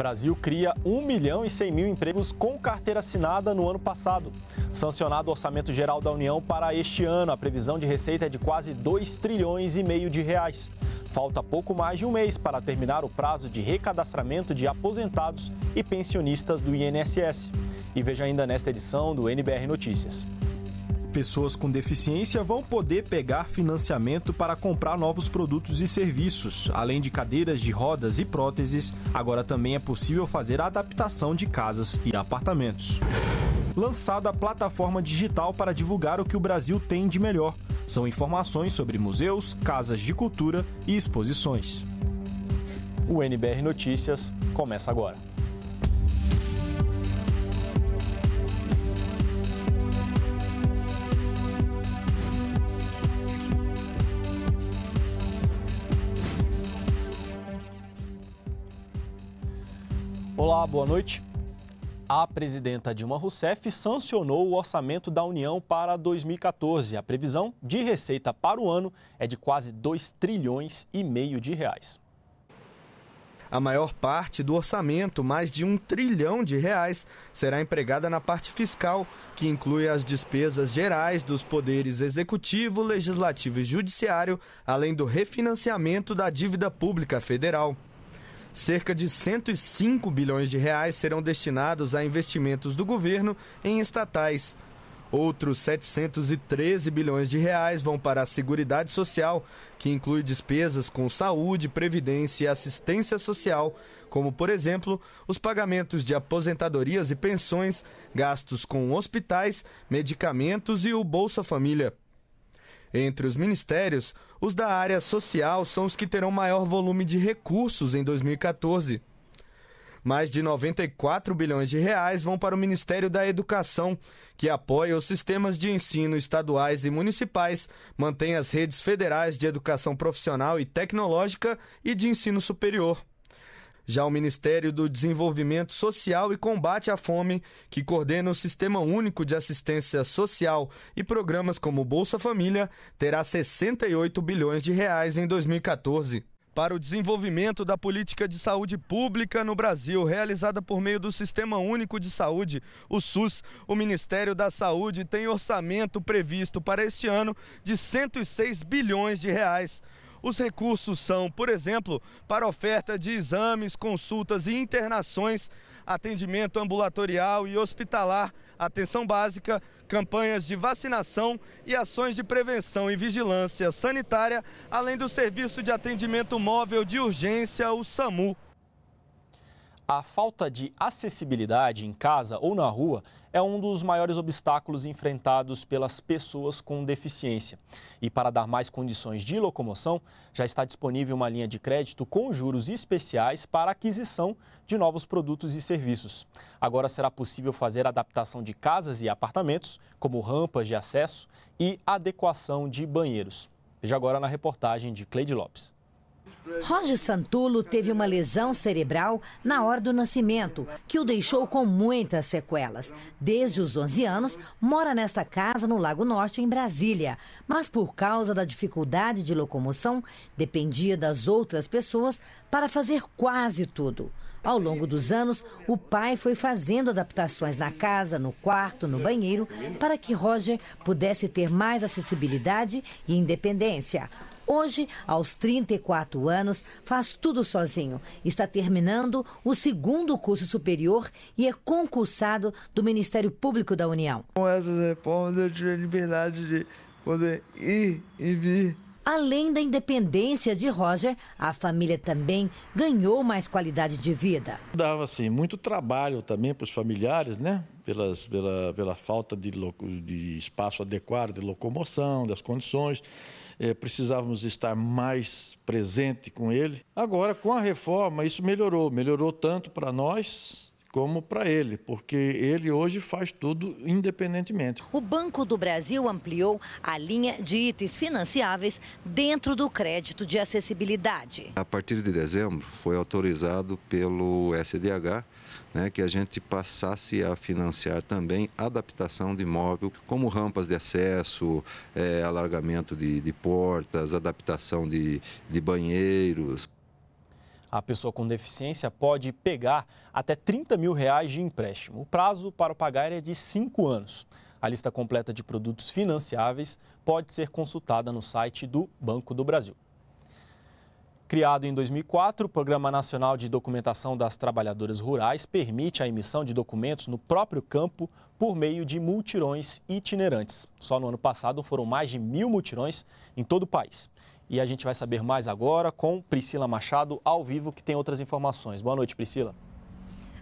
Brasil cria 1 milhão e 100 mil empregos com carteira assinada no ano passado. Sancionado o Orçamento Geral da União para este ano, a previsão de receita é de quase 2 trilhões e meio de reais. Falta pouco mais de um mês para terminar o prazo de recadastramento de aposentados e pensionistas do INSS. E veja ainda nesta edição do NBR Notícias. Pessoas com deficiência vão poder pegar financiamento para comprar novos produtos e serviços. Além de cadeiras de rodas e próteses, agora também é possível fazer a adaptação de casas e apartamentos. Lançada a plataforma digital para divulgar o que o Brasil tem de melhor. São informações sobre museus, casas de cultura e exposições. O NBR Notícias começa agora. Olá, boa noite. A presidenta Dilma Rousseff sancionou o orçamento da União para 2014. A previsão de receita para o ano é de quase 2 trilhões e meio de reais. A maior parte do orçamento, mais de um trilhão de reais, será empregada na parte fiscal, que inclui as despesas gerais dos poderes executivo, legislativo e judiciário, além do refinanciamento da dívida pública federal. Cerca de 105 bilhões de reais serão destinados a investimentos do governo em estatais. Outros 713 bilhões de reais vão para a Seguridade Social, que inclui despesas com saúde, previdência e assistência social, como, por exemplo, os pagamentos de aposentadorias e pensões, gastos com hospitais, medicamentos e o Bolsa Família. Entre os ministérios, os da área social são os que terão maior volume de recursos em 2014. Mais de 94 bilhões de reais vão para o Ministério da Educação, que apoia os sistemas de ensino estaduais e municipais, mantém as redes federais de educação profissional e tecnológica e de ensino superior. Já o Ministério do Desenvolvimento Social e Combate à Fome, que coordena o Sistema Único de Assistência Social e programas como Bolsa Família, terá 68 bilhões de reais em 2014 para o desenvolvimento da política de saúde pública no Brasil, realizada por meio do Sistema Único de Saúde, o SUS. O Ministério da Saúde tem orçamento previsto para este ano de 106 bilhões de reais. Os recursos são, por exemplo, para oferta de exames, consultas e internações, atendimento ambulatorial e hospitalar, atenção básica, campanhas de vacinação e ações de prevenção e vigilância sanitária, além do serviço de atendimento móvel de urgência, o SAMU. A falta de acessibilidade em casa ou na rua é um dos maiores obstáculos enfrentados pelas pessoas com deficiência. E para dar mais condições de locomoção, já está disponível uma linha de crédito com juros especiais para aquisição de novos produtos e serviços. Agora será possível fazer adaptação de casas e apartamentos, como rampas de acesso e adequação de banheiros. Veja agora na reportagem de Cleide Lopes. Roger Santulo teve uma lesão cerebral na hora do nascimento, que o deixou com muitas sequelas. Desde os 11 anos, mora nesta casa no Lago Norte, em Brasília. Mas por causa da dificuldade de locomoção, dependia das outras pessoas para fazer quase tudo. Ao longo dos anos, o pai foi fazendo adaptações na casa, no quarto, no banheiro, para que Roger pudesse ter mais acessibilidade e independência. Hoje, aos 34 anos, faz tudo sozinho. Está terminando o segundo curso superior e é concursado do Ministério Público da União. Com essas reformas, eu tive a liberdade de poder ir e vir. Além da independência de Roger, a família também ganhou mais qualidade de vida. Dava assim muito trabalho também para os familiares, né? Pelas, pela, pela falta de, de espaço adequado, de locomoção, das condições. É, precisávamos estar mais presente com ele. Agora, com a reforma, isso melhorou. Melhorou tanto para nós, como para ele, porque ele hoje faz tudo independentemente. O Banco do Brasil ampliou a linha de itens financiáveis dentro do crédito de acessibilidade. A partir de dezembro, foi autorizado pelo SDH né, que a gente passasse a financiar também adaptação de imóvel, como rampas de acesso, é, alargamento de, de portas, adaptação de, de banheiros. A pessoa com deficiência pode pegar até 30 mil reais de empréstimo. O prazo para pagar é de 5 anos. A lista completa de produtos financiáveis pode ser consultada no site do Banco do Brasil. Criado em 2004, o Programa Nacional de Documentação das Trabalhadoras Rurais permite a emissão de documentos no próprio campo por meio de multirões itinerantes. Só no ano passado foram mais de mil multirões em todo o país. E a gente vai saber mais agora com Priscila Machado, ao vivo, que tem outras informações. Boa noite, Priscila.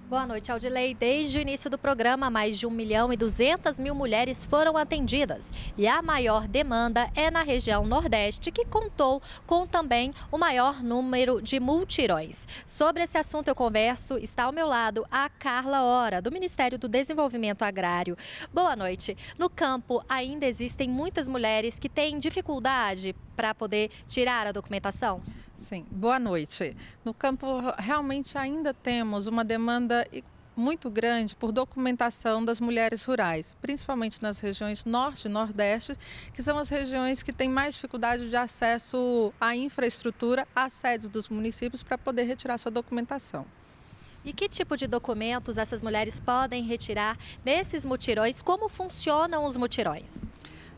Boa noite, Aldilei. Desde o início do programa, mais de 1 milhão e 200 mil mulheres foram atendidas. E a maior demanda é na região Nordeste, que contou com também o maior número de multirões. Sobre esse assunto eu converso, está ao meu lado a Carla Hora, do Ministério do Desenvolvimento Agrário. Boa noite. No campo ainda existem muitas mulheres que têm dificuldade para poder tirar a documentação? Sim, boa noite. No campo, realmente ainda temos uma demanda muito grande por documentação das mulheres rurais, principalmente nas regiões norte e nordeste, que são as regiões que têm mais dificuldade de acesso à infraestrutura, às sedes dos municípios para poder retirar sua documentação. E que tipo de documentos essas mulheres podem retirar nesses mutirões? Como funcionam os mutirões?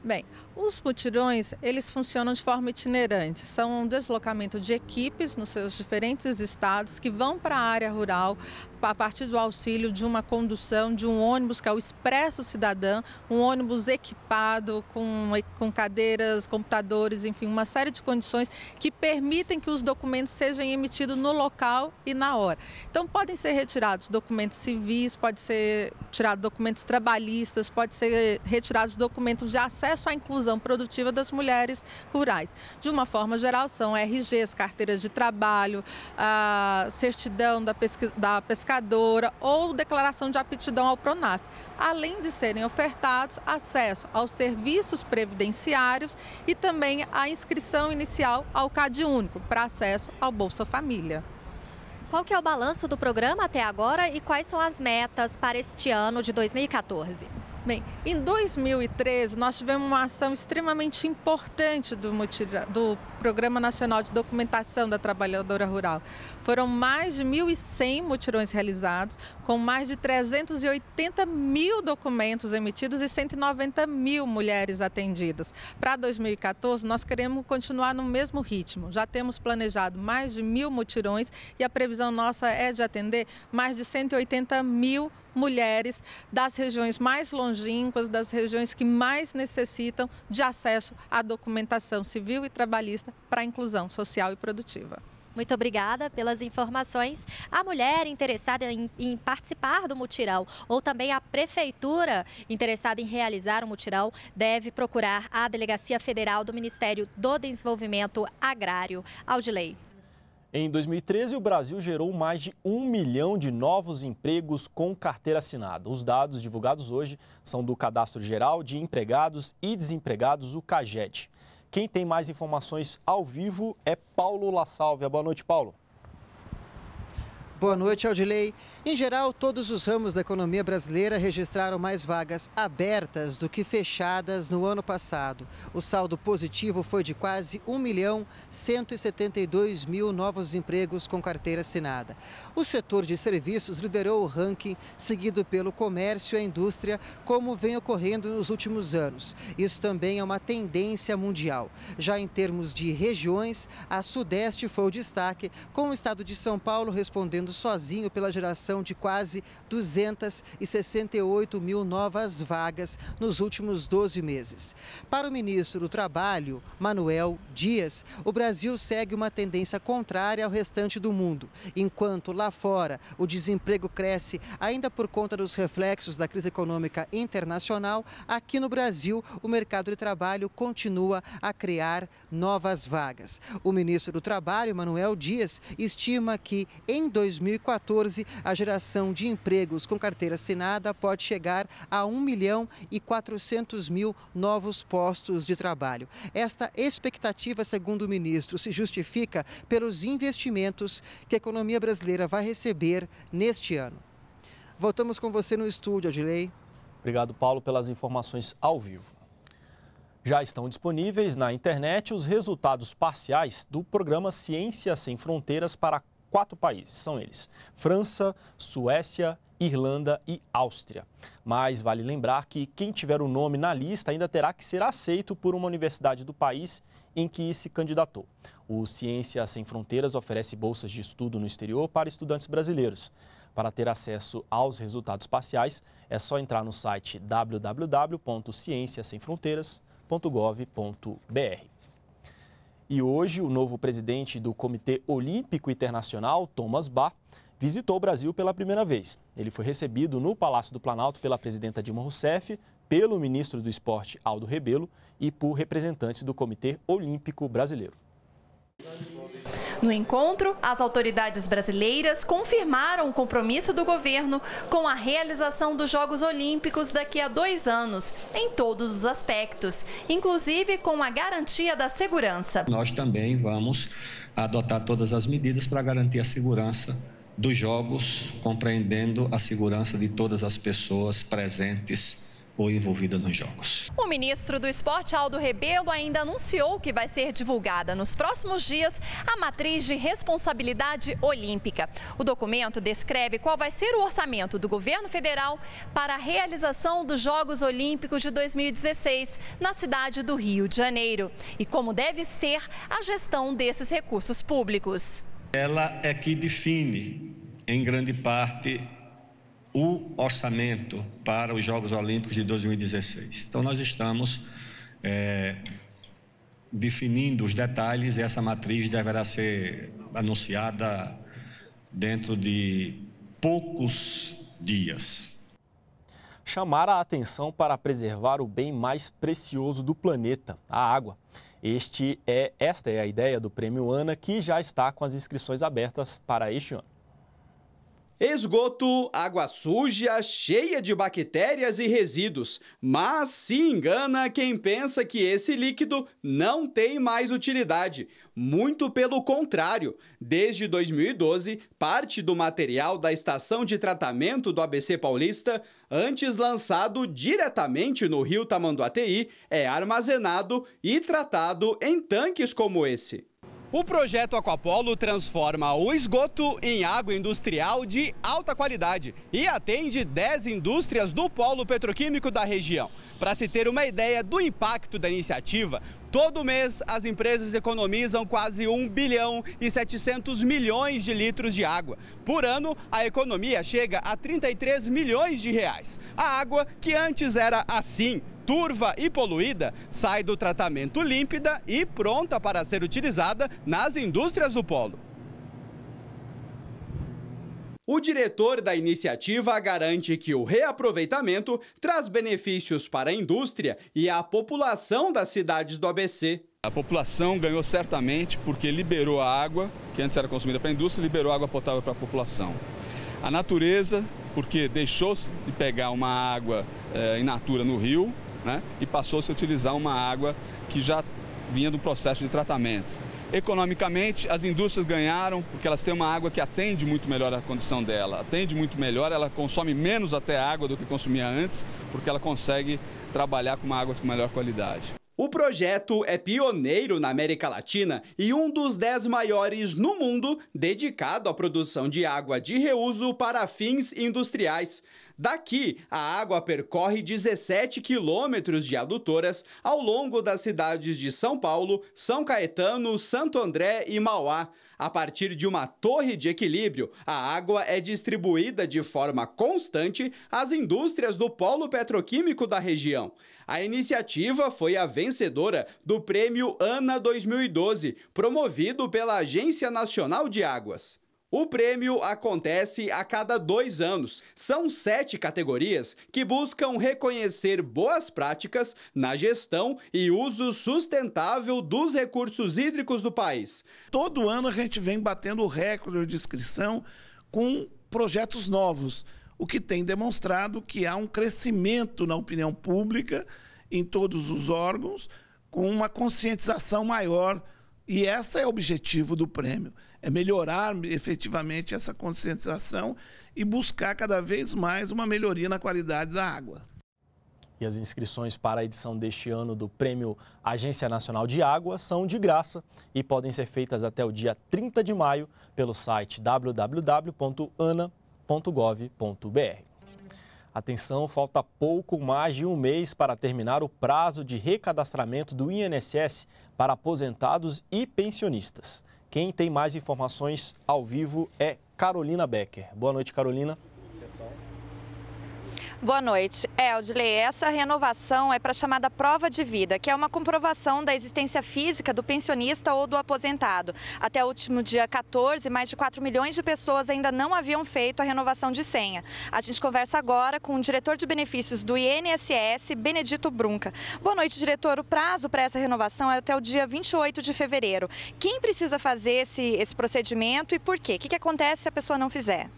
Bem, os mutirões, eles funcionam de forma itinerante. São um deslocamento de equipes nos seus diferentes estados que vão para a área rural a partir do auxílio de uma condução de um ônibus que é o Expresso Cidadã, um ônibus equipado com, com cadeiras, computadores, enfim, uma série de condições que permitem que os documentos sejam emitidos no local e na hora. Então podem ser retirados documentos civis, pode ser tirado documentos trabalhistas, pode ser retirados documentos de acesso à inclusão inclusão produtiva das mulheres rurais. De uma forma geral, são RGs, carteiras de trabalho, certidão da, pesca, da pescadora ou declaração de aptidão ao Pronaf além de serem ofertados acesso aos serviços previdenciários e também a inscrição inicial ao CAD Único para acesso ao Bolsa Família. Qual que é o balanço do programa até agora e quais são as metas para este ano de 2014? Bem, em 2013 nós tivemos uma ação extremamente importante do, do, Programa Nacional de Documentação da Trabalhadora Rural. Foram mais de 1.100 mutirões realizados, com mais de 380 mil documentos emitidos e 190 mil mulheres atendidas. Para 2014 nós queremos continuar no mesmo ritmo. Já temos planejado mais de mil mutirões e a previsão nossa é de atender mais de 180 mil mulheres das regiões mais longe longínquas, das regiões que mais necessitam de acesso à documentação civil e trabalhista para a inclusão social e produtiva. Muito obrigada pelas informações. A mulher interessada em, em, participar do mutirão ou também a prefeitura interessada em realizar o mutirão deve procurar a Delegacia Federal do Ministério do Desenvolvimento Agrário. Audilei. Em 2013, o Brasil gerou mais de um milhão de novos empregos com carteira assinada. Os dados divulgados hoje são do Cadastro Geral de Empregados e Desempregados, o CAGED. Quem tem mais informações ao vivo é Paulo La Salve. Boa noite, Paulo. Boa noite, Aldilei. Em geral, todos os ramos da economia brasileira registraram mais vagas abertas do que fechadas no ano passado. O saldo positivo foi de quase 1 milhão 172 mil novos empregos com carteira assinada. O setor de serviços liderou o ranking, seguido pelo comércio e a indústria, como vem ocorrendo nos últimos anos. Isso também é uma tendência mundial. Já em termos de regiões, a Sudeste foi o destaque, com o estado de São Paulo respondendo sozinho pela geração de quase 268 mil novas vagas nos últimos 12 meses. Para o ministro do Trabalho, Manuel Dias, o Brasil segue uma tendência contrária ao restante do mundo. Enquanto lá fora o desemprego cresce ainda por conta dos reflexos da crise econômica internacional, aqui no Brasil o mercado de trabalho continua a criar novas vagas. O ministro do Trabalho, Manuel Dias, estima que em 2020 2014, a geração de empregos com carteira assinada pode chegar a 1 milhão e 400 mil novos postos de trabalho. Esta expectativa, segundo o ministro, se justifica pelos investimentos que a economia brasileira vai receber neste ano. Voltamos com você no estúdio, Adilei. Obrigado, Paulo, pelas informações ao vivo. Já estão disponíveis na internet os resultados parciais do programa Ciência Sem Fronteiras para a quatro países, são eles: França, Suécia, Irlanda e Áustria. Mas vale lembrar que quem tiver o nome na lista ainda terá que ser aceito por uma universidade do país em que se candidatou. O Ciência Sem Fronteiras oferece bolsas de estudo no exterior para estudantes brasileiros. Para ter acesso aos resultados parciais, é só entrar no site www.cienciasemfronteiras.gov.br. E hoje, o novo presidente do Comitê Olímpico Internacional, Thomas Bach, visitou o Brasil pela primeira vez. Ele foi recebido no Palácio do Planalto pela presidenta Dilma Rousseff, pelo ministro do Esporte Aldo Rebelo e por representantes do Comitê Olímpico Brasileiro. No encontro, as autoridades brasileiras confirmaram o compromisso do governo com a realização dos Jogos Olímpicos daqui a dois anos, em todos os aspectos, inclusive com a garantia da segurança. Nós também vamos adotar todas as medidas para garantir a segurança dos Jogos, compreendendo a segurança de todas as pessoas presentes ou envolvida nos jogos. O ministro do Esporte, Aldo Rebelo, ainda anunciou que vai ser divulgada nos próximos dias a matriz de responsabilidade olímpica. O documento descreve qual vai ser o orçamento do governo federal para a realização dos Jogos Olímpicos de 2016 na cidade do Rio de Janeiro e como deve ser a gestão desses recursos públicos. Ela é que define, em grande parte, o orçamento para os Jogos Olímpicos de 2016. Então, nós estamos é, definindo os detalhes e essa matriz deverá ser anunciada dentro de poucos dias. Chamar a atenção para preservar o bem mais precioso do planeta, a água. Este é, esta é a ideia do Prêmio ANA, que já está com as inscrições abertas para este ano. Esgoto, água suja, cheia de bactérias e resíduos. Mas se engana quem pensa que esse líquido não tem mais utilidade. Muito pelo contrário. Desde 2012, parte do material da estação de tratamento do ABC Paulista, antes lançado diretamente no rio Tamanduateí, é armazenado e tratado em tanques como esse. O projeto Aquapolo transforma o esgoto em água industrial de alta qualidade e atende 10 indústrias do polo petroquímico da região. Para se ter uma ideia do impacto da iniciativa, todo mês as empresas economizam quase 1 bilhão e 700 milhões de litros de água. Por ano, a economia chega a 33 milhões de reais. A água que antes era assim turva e poluída sai do tratamento límpida e pronta para ser utilizada nas indústrias do polo. O diretor da iniciativa garante que o reaproveitamento traz benefícios para a indústria e a população das cidades do ABC. A população ganhou certamente porque liberou a água, que antes era consumida para a indústria, liberou água potável para a população. A natureza, porque deixou-se de pegar uma água é, in natura no rio né? e passou-se a utilizar uma água que já vinha do processo de tratamento. Economicamente, as indústrias ganharam porque elas têm uma água que atende muito melhor a condição dela, atende muito melhor, ela consome menos até água do que consumia antes, porque ela consegue trabalhar com uma água de melhor qualidade. O projeto é pioneiro na América Latina e um dos dez maiores no mundo dedicado à produção de água de reuso para fins industriais. Daqui, a água percorre 17 quilômetros de adutoras ao longo das cidades de São Paulo, São Caetano, Santo André e Mauá. A partir de uma torre de equilíbrio, a água é distribuída de forma constante às indústrias do polo petroquímico da região. A iniciativa foi a vencedora do Prêmio ANA 2012, promovido pela Agência Nacional de Águas. O prêmio acontece a cada dois anos. São sete categorias que buscam reconhecer boas práticas na gestão e uso sustentável dos recursos hídricos do país. Todo ano a gente vem batendo o recorde de inscrição com projetos novos, o que tem demonstrado que há um crescimento na opinião pública, em todos os órgãos, com uma conscientização maior e esse é o objetivo do prêmio: é melhorar efetivamente essa conscientização e buscar cada vez mais uma melhoria na qualidade da água. E as inscrições para a edição deste ano do Prêmio Agência Nacional de Água são de graça e podem ser feitas até o dia 30 de maio pelo site www.ana.gov.br. Atenção, falta pouco mais de um mês para terminar o prazo de recadastramento do INSS para aposentados e pensionistas. Quem tem mais informações ao vivo é Carolina Becker. Boa noite, Carolina. Boa noite. É, Odilei, essa renovação é para a chamada prova de vida, que é uma comprovação da existência física do pensionista ou do aposentado. Até o último dia 14, mais de 4 milhões de pessoas ainda não haviam feito a renovação de senha. A gente conversa agora com o diretor de benefícios do INSS, Benedito Brunca. Boa noite, diretor. O prazo para essa renovação é até o dia 28 de fevereiro. Quem precisa fazer esse, esse procedimento e por quê? O que, que acontece se a pessoa não fizer?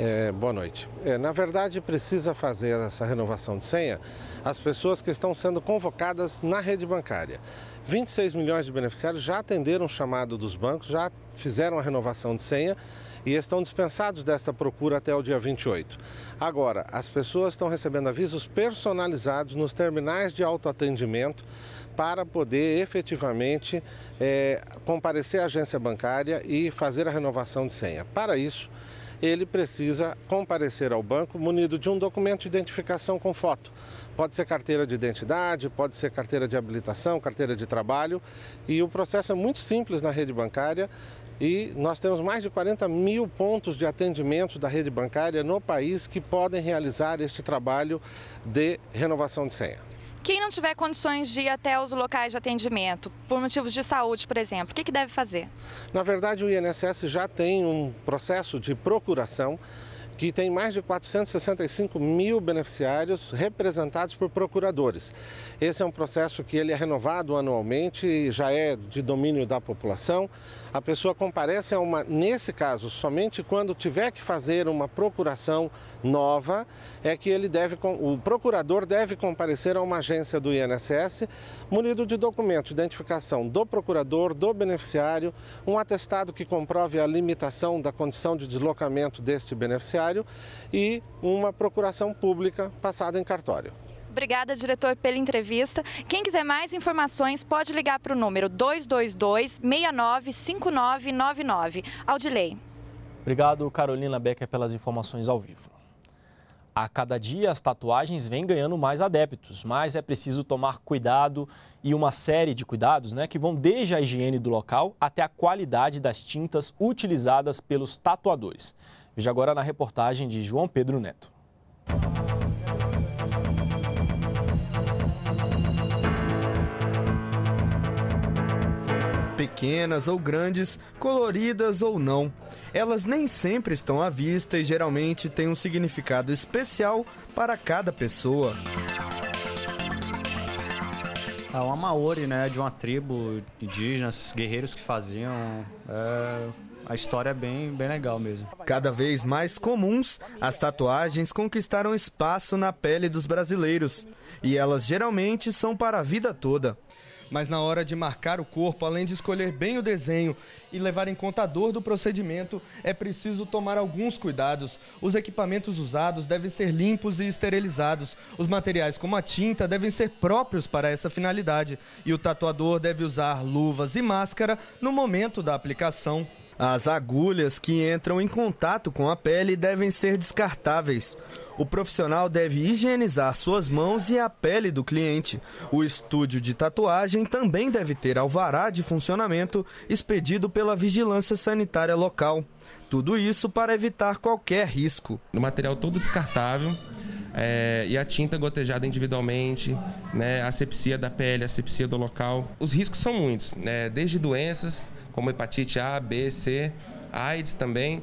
É, boa noite. É, na verdade, precisa fazer fazer essa renovação de senha as pessoas que estão sendo convocadas na rede bancária. 26 milhões de beneficiários já atenderam o chamado dos bancos, já fizeram a renovação de senha e estão dispensados desta procura até o dia 28. Agora, as pessoas estão recebendo avisos personalizados nos terminais de autoatendimento para poder efetivamente é, comparecer à agência bancária e fazer a renovação de senha. Para isso, ele precisa comparecer ao banco munido de um documento de identificação com foto. Pode ser carteira de identidade, pode ser carteira de habilitação, carteira de trabalho. E o processo é muito simples na rede bancária. E nós temos mais de 40 mil pontos de atendimento da rede bancária no país que podem realizar este trabalho de renovação de senha. Quem não tiver condições de ir até os locais de atendimento, por motivos de saúde, por exemplo, o que, que deve fazer? Na verdade, o INSS já tem um processo de procuração que tem mais de 465 mil beneficiários representados por procuradores. Esse é um processo que ele é renovado anualmente, e já é de domínio da população. A pessoa comparece a uma, nesse caso, somente quando tiver que fazer uma procuração nova, é que ele deve, o procurador deve comparecer a uma agência do INSS, munido de documento de identificação do procurador, do beneficiário, um atestado que comprove a limitação da condição de deslocamento deste beneficiário e uma procuração pública passada em cartório. Obrigada, diretor, pela entrevista. Quem quiser mais informações, pode ligar para o número 222-695999. Audilei. Obrigado, Carolina Becker, pelas informações ao vivo. A cada dia, as tatuagens vêm ganhando mais adeptos, mas é preciso tomar cuidado e uma série de cuidados né, que vão desde a higiene do local até a qualidade das tintas utilizadas pelos tatuadores. Veja agora na reportagem de João Pedro Neto. pequenas ou grandes, coloridas ou não. Elas nem sempre estão à vista e geralmente têm um significado especial para cada pessoa. É uma maori, né? De uma tribo indígenas, guerreiros que faziam. É, a história é bem, bem legal mesmo. Cada vez mais comuns, as tatuagens conquistaram espaço na pele dos brasileiros. E elas geralmente são para a vida toda mas na hora de marcar o corpo, além de escolher bem o desenho e levar em conta a dor do procedimento, é preciso tomar alguns cuidados. Os equipamentos usados devem ser limpos e esterilizados. Os materiais como a tinta devem ser próprios para essa finalidade e o tatuador deve usar luvas e máscara no momento da aplicação. As agulhas que entram em contato com a pele devem ser descartáveis. O profissional deve higienizar suas mãos e a pele do cliente. O estúdio de tatuagem também deve ter alvará de funcionamento expedido pela vigilância sanitária local. Tudo isso para evitar qualquer risco. O material todo descartável é, e a tinta gotejada individualmente, né, a asepsia da pele, a asepsia do local. Os riscos são muitos, né, desde doenças como hepatite A, B, C, AIDS também,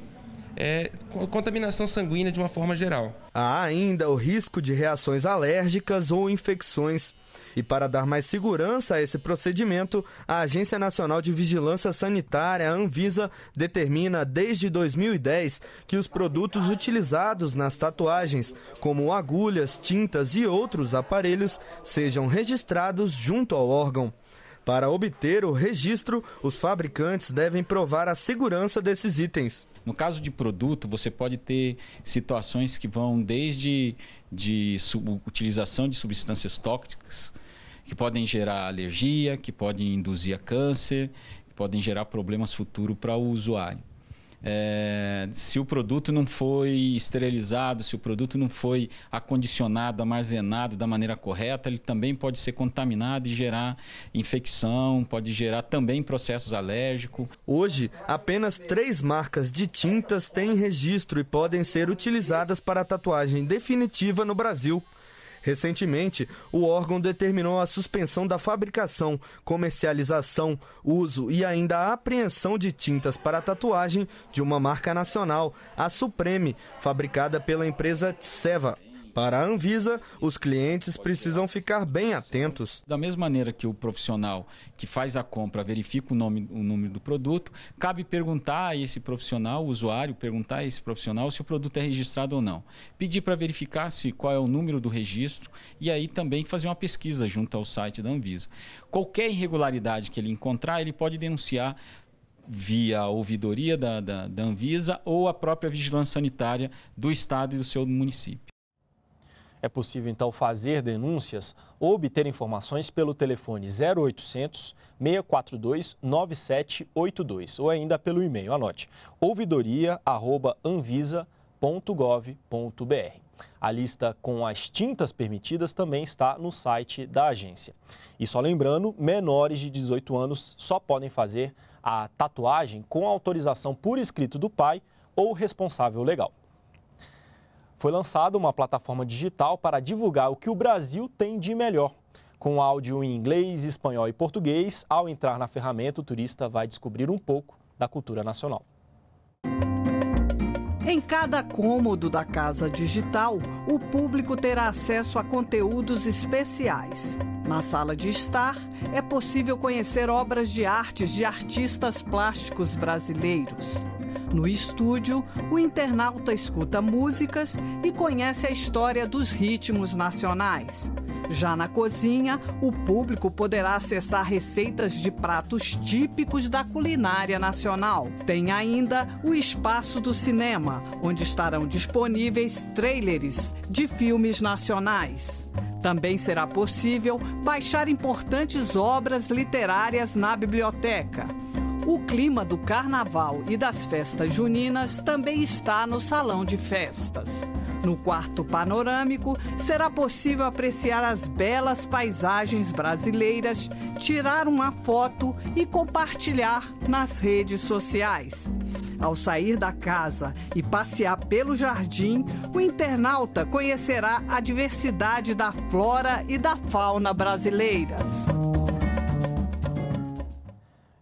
é, contaminação sanguínea de uma forma geral. Há ainda o risco de reações alérgicas ou infecções. E para dar mais segurança a esse procedimento, a Agência Nacional de Vigilância Sanitária, Anvisa, determina desde 2010 que os produtos utilizados nas tatuagens, como agulhas, tintas e outros aparelhos, sejam registrados junto ao órgão. Para obter o registro, os fabricantes devem provar a segurança desses itens. No caso de produto, você pode ter situações que vão desde de sub, utilização de substâncias tóxicas, que podem gerar alergia, que podem induzir a câncer, que podem gerar problemas futuros para o usuário é, se o produto não foi esterilizado, se o produto não foi acondicionado, armazenado da maneira correta, ele também pode ser contaminado e gerar infecção, pode gerar também processos alérgicos. Hoje, apenas três marcas de tintas têm registro e podem ser utilizadas para a tatuagem definitiva no Brasil. Recentemente, o órgão determinou a suspensão da fabricação, comercialização, uso e ainda a apreensão de tintas para tatuagem de uma marca nacional, a Supreme, fabricada pela empresa Tseva, para a Anvisa, os clientes precisam ficar bem atentos. Da mesma maneira que o profissional que faz a compra verifica o, nome, o número do produto, cabe perguntar a esse profissional, o usuário, perguntar a esse profissional se o produto é registrado ou não. Pedir para verificar se qual é o número do registro e aí também fazer uma pesquisa junto ao site da Anvisa. Qualquer irregularidade que ele encontrar, ele pode denunciar via a ouvidoria da, da, da Anvisa ou a própria vigilância sanitária do estado e do seu município. É possível, então, fazer denúncias ou obter informações pelo telefone 0800 642 9782 ou ainda pelo e-mail, anote, ouvidoria.anvisa.gov.br. A lista com as tintas permitidas também está no site da agência. E só lembrando, menores de 18 anos só podem fazer a tatuagem com autorização por escrito do pai ou responsável legal foi lançada uma plataforma digital para divulgar o que o Brasil tem de melhor. Com áudio em inglês, espanhol e português, ao entrar na ferramenta, o turista vai descobrir um pouco da cultura nacional. Em cada cômodo da Casa Digital, o público terá acesso a conteúdos especiais. Na sala de estar, é possível conhecer obras de artes de artistas plásticos brasileiros. No estúdio, o internauta escuta músicas e conhece a história dos ritmos nacionais. Já na cozinha, o público poderá acessar receitas de pratos típicos da culinária nacional. Tem ainda o espaço do cinema, onde estarão disponíveis trailers de filmes nacionais. Também será possível baixar importantes obras literárias na biblioteca. O clima do carnaval e das festas juninas também está no salão de festas. No quarto panorâmico, será possível apreciar as belas paisagens brasileiras, tirar uma foto e compartilhar nas redes sociais. Ao sair da casa e passear pelo jardim, o internauta conhecerá a diversidade da flora e da fauna brasileiras.